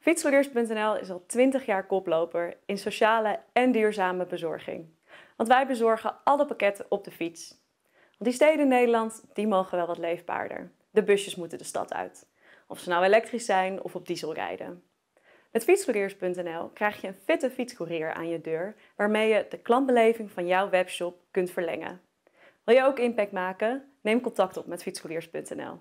Fietsverleers.nl is al 20 jaar koploper in sociale en duurzame bezorging. Want wij bezorgen alle pakketten op de fiets. Want die steden in Nederland, die mogen wel wat leefbaarder. De busjes moeten de stad uit. Of ze nou elektrisch zijn of op diesel rijden. Met fietscouriers.nl krijg je een fitte fietscourier aan je deur, waarmee je de klantbeleving van jouw webshop kunt verlengen. Wil je ook impact maken? Neem contact op met fietscouriers.nl.